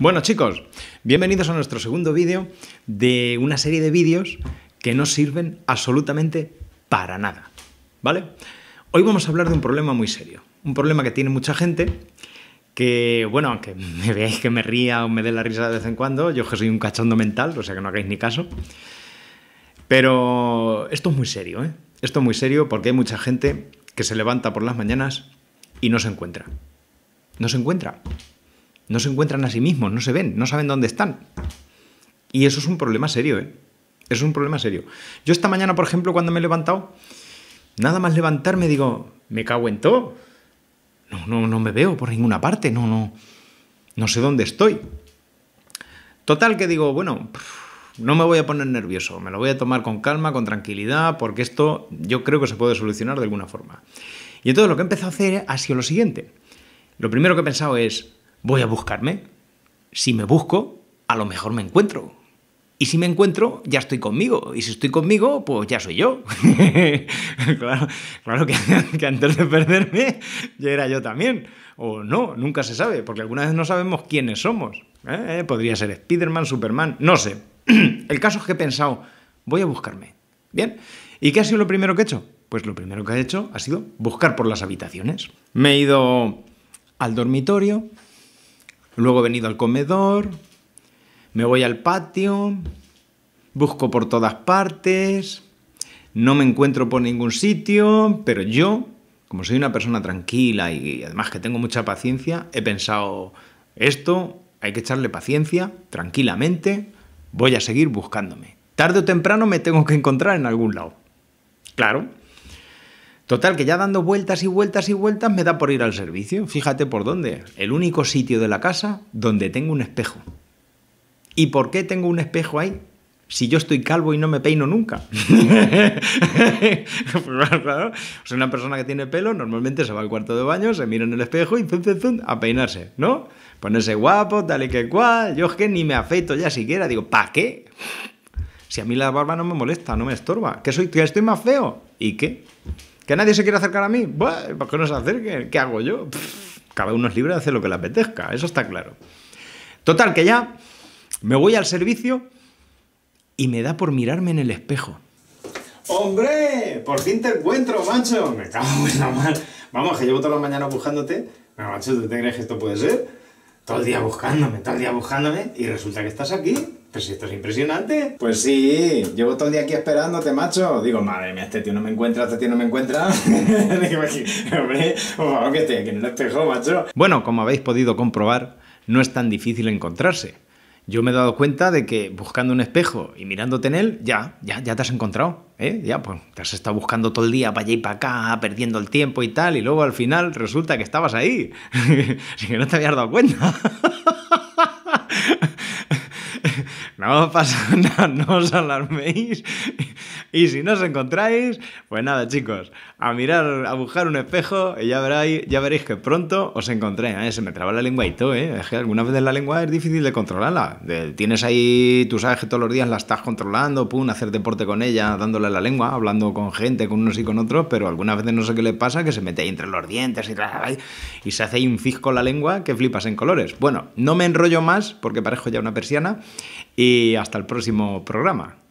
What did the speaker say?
Bueno chicos, bienvenidos a nuestro segundo vídeo de una serie de vídeos que no sirven absolutamente para nada, ¿vale? Hoy vamos a hablar de un problema muy serio, un problema que tiene mucha gente, que bueno, aunque me veáis que me ría o me dé la risa de vez en cuando, yo que soy un cachondo mental, o sea que no hagáis ni caso, pero esto es muy serio, ¿eh? Esto es muy serio porque hay mucha gente que se levanta por las mañanas y no se encuentra. No se encuentra no se encuentran a sí mismos, no se ven, no saben dónde están. Y eso es un problema serio, ¿eh? Eso es un problema serio. Yo esta mañana, por ejemplo, cuando me he levantado, nada más levantarme digo, me cago en todo. No, no, no me veo por ninguna parte, no, no, no sé dónde estoy. Total que digo, bueno, no me voy a poner nervioso, me lo voy a tomar con calma, con tranquilidad, porque esto yo creo que se puede solucionar de alguna forma. Y entonces lo que he empezado a hacer ha sido lo siguiente. Lo primero que he pensado es, voy a buscarme. Si me busco, a lo mejor me encuentro. Y si me encuentro, ya estoy conmigo. Y si estoy conmigo, pues ya soy yo. claro, claro que, antes de perderme, ya era yo también. O no, nunca se sabe, porque alguna vez no sabemos quiénes somos. ¿eh? ¿Eh? Podría ser Spider-Man, Superman, no sé. El caso es que he pensado, voy a buscarme. Bien. ¿Y qué ha sido lo primero que he hecho? Pues lo primero que he hecho ha sido buscar por las habitaciones. Me he ido al dormitorio, Luego he venido al comedor, me voy al patio, busco por todas partes, no me encuentro por ningún sitio, pero yo, como soy una persona tranquila y además que tengo mucha paciencia, he pensado, esto hay que echarle paciencia, tranquilamente, voy a seguir buscándome. Tarde o temprano me tengo que encontrar en algún lado. Claro, Total, que ya dando vueltas y vueltas y vueltas me da por ir al servicio. Fíjate por dónde. El único sitio de la casa donde tengo un espejo. ¿Y por qué tengo un espejo ahí? Si yo estoy calvo y no me peino nunca. Soy pues pues una persona que tiene pelo normalmente se va al cuarto de baño, se mira en el espejo y zum, a peinarse, ¿no? Ponerse guapo, tal y que cual. Yo es que ni me afeito ya siquiera. Digo, ¿para qué? Si a mí la barba no me molesta, no me estorba. ¿Que soy? ¿Que estoy más feo? ¿Y qué? ¿Que nadie se quiere acercar a mí? Bueno, ¿Para qué no se acerquen? ¿Qué hago yo? cada uno es libre de hacer lo que le apetezca, eso está claro. Total, que ya me voy al servicio y me da por mirarme en el espejo. ¡Hombre! ¡Por fin te encuentro, macho! Me cago en la mal. Vamos, que llevo toda la mañana buscándote. Bueno, macho, ¿tú te crees que esto puede ser? Todo el día buscándome, todo el día buscándome y resulta que estás aquí. Pero si esto es impresionante. Pues sí, llevo todo el día aquí esperándote, macho. Digo, madre mía, este tío no me encuentra, este tío no me encuentra. que en el espejo, Bueno, como habéis podido comprobar, no es tan difícil encontrarse. Yo me he dado cuenta de que buscando un espejo y mirándote en él, ya, ya, ya te has encontrado. ¿eh? Ya, pues te has estado buscando todo el día para allá y para acá, perdiendo el tiempo y tal, y luego al final resulta que estabas ahí. Así que no te habías dado cuenta. No pasa nada, no os alarméis y si no os encontráis, pues nada, chicos, a mirar, a buscar un espejo y ya veréis, ya veréis que pronto os encontréis. Eh, se me traba la lengua y todo, ¿eh? Es que algunas veces la lengua es difícil de controlarla. tienes ahí, tú sabes que todos los días la estás controlando, pum, hacer deporte con ella, dándole la lengua, hablando con gente, con unos y con otros, pero algunas veces no sé qué le pasa, que se mete ahí entre los dientes y, y se hace ahí un fisco la lengua que flipas en colores. Bueno, no me enrollo más porque parezco ya una persiana y hasta el próximo programa.